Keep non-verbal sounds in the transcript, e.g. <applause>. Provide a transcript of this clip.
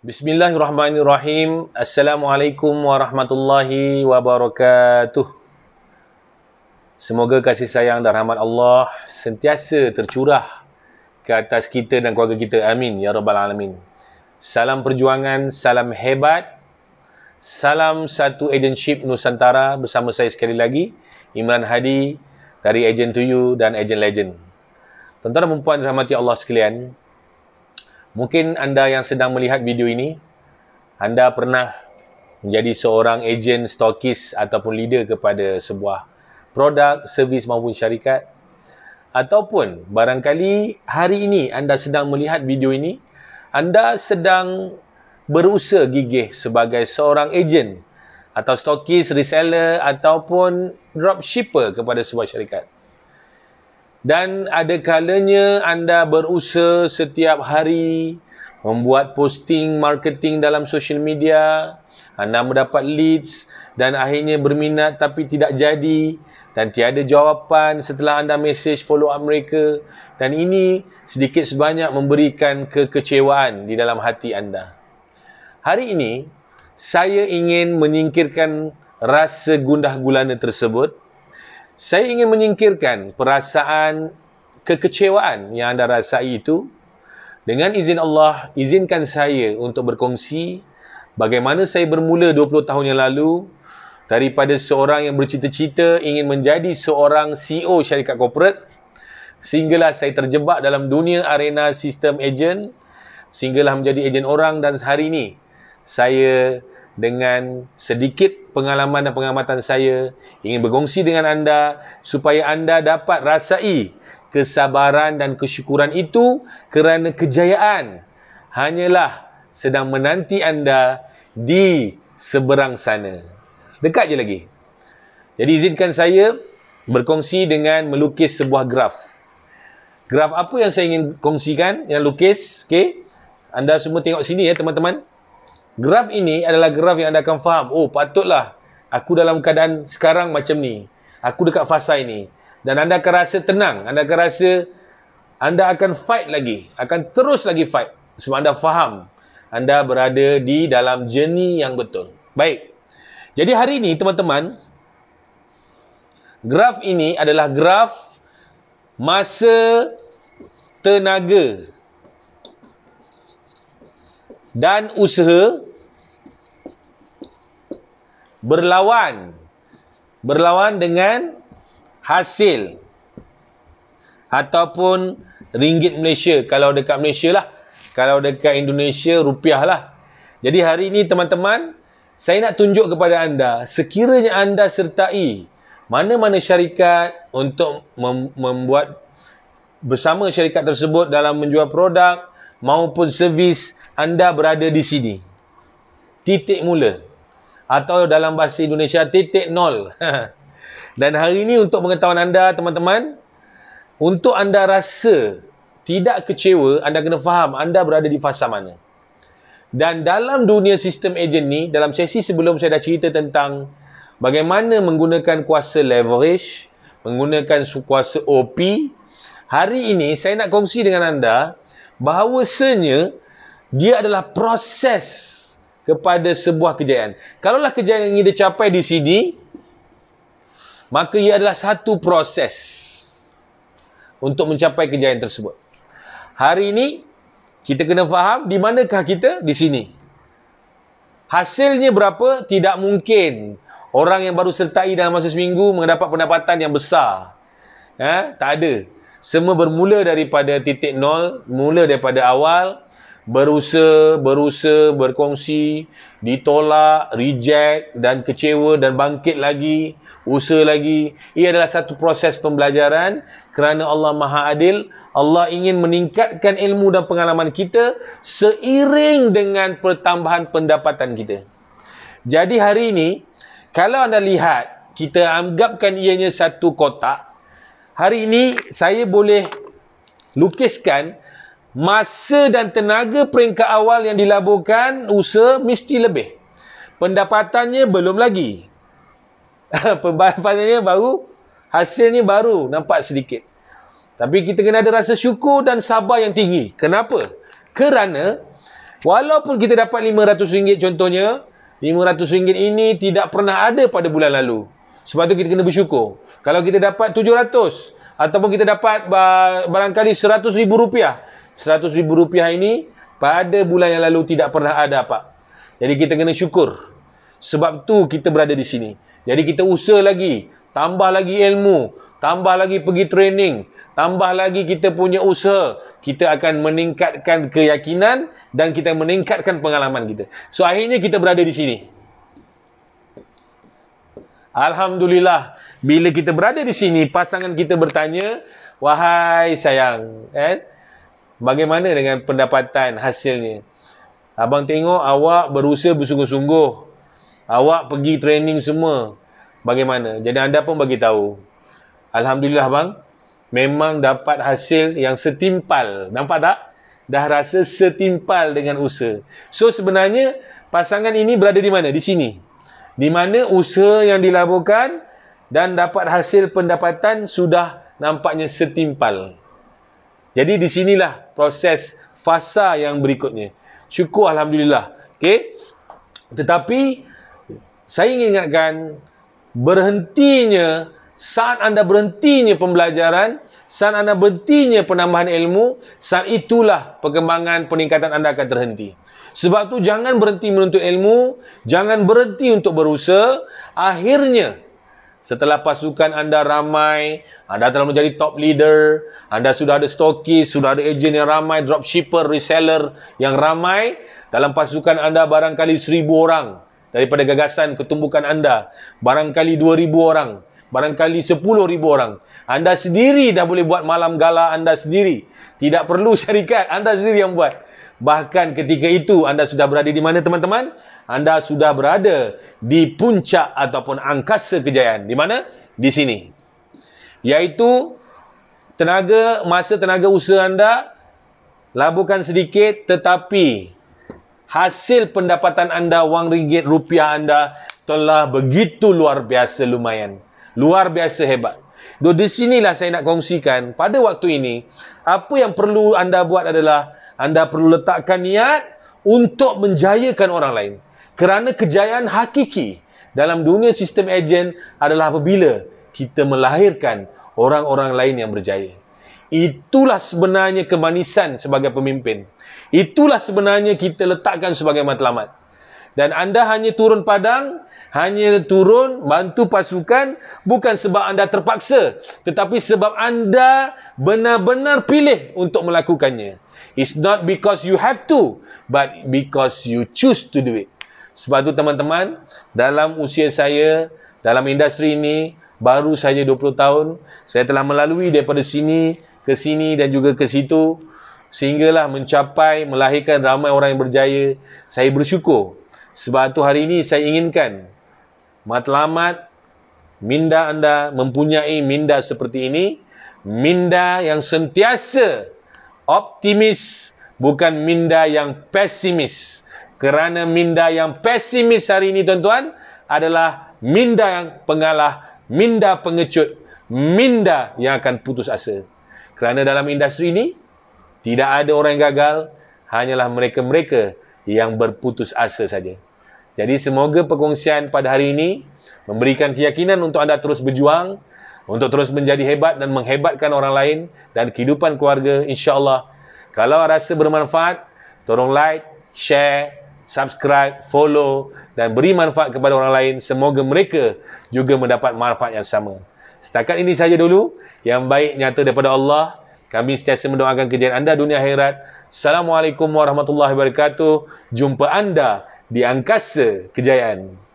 Bismillahirrahmanirrahim. Assalamualaikum warahmatullahi wabarakatuh. Semoga kasih sayang dan rahmat Allah sentiasa tercurah ke atas kita dan keluarga kita. Amin. Ya Rabbal Alamin. Salam perjuangan, salam hebat. Salam satu agensi Nusantara bersama saya sekali lagi. Imran Hadi dari Agent To You dan Agent Legend. Tuan-tuan dan puan rahmati Allah sekalian. Mungkin anda yang sedang melihat video ini, anda pernah menjadi seorang ejen stokis ataupun leader kepada sebuah produk, servis maupun syarikat ataupun barangkali hari ini anda sedang melihat video ini, anda sedang berusaha gigih sebagai seorang ejen atau stokis, reseller ataupun dropshipper kepada sebuah syarikat dan ada kalanya anda berusaha setiap hari membuat posting marketing dalam social media anda mendapat leads dan akhirnya berminat tapi tidak jadi dan tiada jawapan setelah anda message follow up mereka dan ini sedikit sebanyak memberikan kekecewaan di dalam hati anda hari ini saya ingin menyingkirkan rasa gundah gulana tersebut saya ingin menyingkirkan perasaan kekecewaan yang anda rasai itu dengan izin Allah, izinkan saya untuk berkongsi bagaimana saya bermula 20 tahun yang lalu daripada seorang yang bercita-cita ingin menjadi seorang CEO syarikat korporat sehinggalah saya terjebak dalam dunia arena sistem ejen sehinggalah menjadi ejen orang dan sehari ini saya dengan sedikit pengalaman dan pengamatan saya ingin berkongsi dengan anda supaya anda dapat rasai kesabaran dan kesyukuran itu kerana kejayaan hanyalah sedang menanti anda di seberang sana. Dekat je lagi. Jadi izinkan saya berkongsi dengan melukis sebuah graf. Graf apa yang saya ingin kongsikan yang lukis? Okey. Anda semua tengok sini ya teman-teman. Graf ini adalah graf yang anda akan faham. Oh, patutlah aku dalam keadaan sekarang macam ni. Aku dekat fasa ini. Dan anda akan rasa tenang. Anda akan rasa anda akan fight lagi. Akan terus lagi fight. Sebab anda faham anda berada di dalam journey yang betul. Baik. Jadi hari ini, teman-teman, graf ini adalah graf masa tenaga dan usaha berlawan berlawan dengan hasil ataupun ringgit Malaysia kalau dekat Malaysia lah kalau dekat Indonesia rupiah lah jadi hari ini teman-teman saya nak tunjuk kepada anda sekiranya anda sertai mana-mana syarikat untuk mem- membuat bersama syarikat tersebut dalam menjual produk maupun servis anda berada di sini. Titik mula. Atau dalam bahasa Indonesia, titik nol. <laughs> Dan hari ini untuk pengetahuan anda, teman-teman, untuk anda rasa tidak kecewa, anda kena faham anda berada di fasa mana. Dan dalam dunia sistem agent ni, dalam sesi sebelum saya dah cerita tentang bagaimana menggunakan kuasa leverage, menggunakan kuasa OP, hari ini saya nak kongsi dengan anda bahawasanya dia adalah proses kepada sebuah kejayaan. Kalaulah kejayaan ini dicapai di sini, maka ia adalah satu proses untuk mencapai kejayaan tersebut. Hari ini, kita kena faham di manakah kita di sini. Hasilnya berapa? Tidak mungkin orang yang baru sertai dalam masa seminggu mendapat pendapatan yang besar. Ha? Tak ada. Semua bermula daripada titik nol, mula daripada awal, berusaha, berusaha, berkongsi, ditolak, reject dan kecewa dan bangkit lagi, usaha lagi. Ia adalah satu proses pembelajaran kerana Allah Maha Adil. Allah ingin meningkatkan ilmu dan pengalaman kita seiring dengan pertambahan pendapatan kita. Jadi hari ini, kalau anda lihat, kita anggapkan ianya satu kotak hari ini saya boleh lukiskan masa dan tenaga peringkat awal yang dilaburkan usaha mesti lebih. Pendapatannya belum lagi. <laughs> Pendapatannya baru, hasilnya baru nampak sedikit. Tapi kita kena ada rasa syukur dan sabar yang tinggi. Kenapa? Kerana walaupun kita dapat RM500 contohnya, RM500 ini tidak pernah ada pada bulan lalu. Sebab tu kita kena bersyukur. Kalau kita dapat 700 ataupun kita dapat barangkali ribu rupiah. ribu rupiah ini pada bulan yang lalu tidak pernah ada, Pak. Jadi kita kena syukur. Sebab tu kita berada di sini. Jadi kita usaha lagi, tambah lagi ilmu, tambah lagi pergi training, tambah lagi kita punya usaha, kita akan meningkatkan keyakinan dan kita meningkatkan pengalaman kita. So akhirnya kita berada di sini. Alhamdulillah bila kita berada di sini pasangan kita bertanya wahai sayang eh, bagaimana dengan pendapatan hasilnya abang tengok awak berusaha bersungguh-sungguh awak pergi training semua bagaimana jadi anda pun bagi tahu alhamdulillah bang memang dapat hasil yang setimpal nampak tak dah rasa setimpal dengan usaha so sebenarnya pasangan ini berada di mana di sini di mana usaha yang dilaburkan dan dapat hasil pendapatan sudah nampaknya setimpal. Jadi di sinilah proses fasa yang berikutnya. Syukur Alhamdulillah. Okay? Tetapi saya ingin ingatkan berhentinya saat anda berhentinya pembelajaran, saat anda berhentinya penambahan ilmu, saat itulah perkembangan peningkatan anda akan terhenti. Sebab tu jangan berhenti menuntut ilmu, jangan berhenti untuk berusaha, akhirnya Setelah pasukan anda ramai, anda telah menjadi top leader, anda sudah ada stokis, sudah ada ejen yang ramai, dropshipper, reseller yang ramai, dalam pasukan anda barangkali seribu orang daripada gagasan ketumbukan anda, barangkali dua ribu orang, barangkali sepuluh ribu orang. Anda sendiri dah boleh buat malam gala anda sendiri. Tidak perlu syarikat, anda sendiri yang buat. Bahkan ketika itu anda sudah berada di mana teman-teman? Anda sudah berada di puncak ataupun angkasa kejayaan. Di mana? Di sini. Yaitu tenaga masa tenaga usaha anda labuhkan sedikit tetapi hasil pendapatan anda wang ringgit rupiah anda telah begitu luar biasa lumayan. Luar biasa hebat. Jadi di sinilah saya nak kongsikan pada waktu ini apa yang perlu anda buat adalah anda perlu letakkan niat untuk menjayakan orang lain. Kerana kejayaan hakiki dalam dunia sistem ejen adalah apabila kita melahirkan orang-orang lain yang berjaya. Itulah sebenarnya kemanisan sebagai pemimpin. Itulah sebenarnya kita letakkan sebagai matlamat. Dan anda hanya turun padang, hanya turun bantu pasukan bukan sebab anda terpaksa tetapi sebab anda benar-benar pilih untuk melakukannya it's not because you have to but because you choose to do it sebab tu teman-teman dalam usia saya dalam industri ini baru saja 20 tahun saya telah melalui daripada sini ke sini dan juga ke situ sehinggalah mencapai melahirkan ramai orang yang berjaya saya bersyukur sebab tu hari ini saya inginkan matlamat minda anda mempunyai minda seperti ini minda yang sentiasa optimis bukan minda yang pesimis kerana minda yang pesimis hari ini tuan-tuan adalah minda yang pengalah minda pengecut minda yang akan putus asa kerana dalam industri ini tidak ada orang yang gagal hanyalah mereka-mereka yang berputus asa saja jadi semoga perkongsian pada hari ini memberikan keyakinan untuk anda terus berjuang, untuk terus menjadi hebat dan menghebatkan orang lain dan kehidupan keluarga Insyaallah. Kalau rasa bermanfaat, tolong like, share, subscribe, follow dan beri manfaat kepada orang lain. Semoga mereka juga mendapat manfaat yang sama. Setakat ini saja dulu. Yang baik nyata daripada Allah. Kami setiasa mendoakan kejayaan anda dunia akhirat. Assalamualaikum warahmatullahi wabarakatuh. Jumpa anda di angkasa kejayaan.